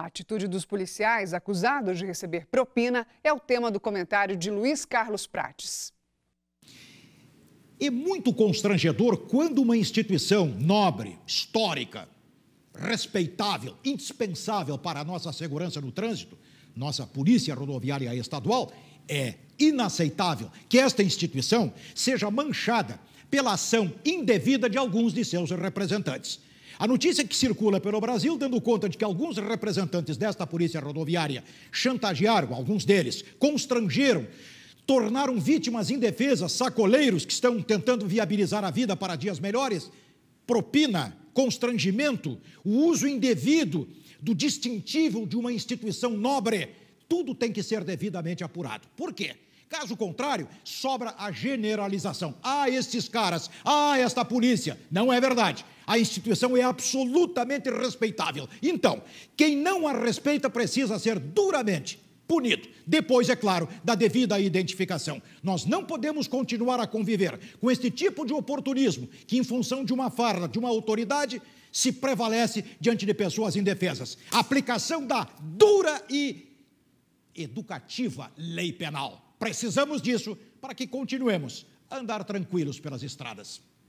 A atitude dos policiais acusados de receber propina é o tema do comentário de Luiz Carlos Prates. É muito constrangedor quando uma instituição nobre, histórica, respeitável, indispensável para a nossa segurança no trânsito, nossa Polícia Rodoviária Estadual, é inaceitável que esta instituição seja manchada pela ação indevida de alguns de seus representantes. A notícia que circula pelo Brasil, dando conta de que alguns representantes desta polícia rodoviária chantagearam, alguns deles constrangeram, tornaram vítimas indefesas, sacoleiros que estão tentando viabilizar a vida para dias melhores, propina, constrangimento, o uso indevido do distintivo de uma instituição nobre, tudo tem que ser devidamente apurado. Por quê? Caso contrário, sobra a generalização. Ah, estes caras, ah, esta polícia. Não é verdade. A instituição é absolutamente respeitável. Então, quem não a respeita precisa ser duramente punido. Depois, é claro, da devida identificação. Nós não podemos continuar a conviver com este tipo de oportunismo que, em função de uma farda, de uma autoridade, se prevalece diante de pessoas indefesas. Aplicação da dura e educativa lei penal. Precisamos disso para que continuemos a andar tranquilos pelas estradas.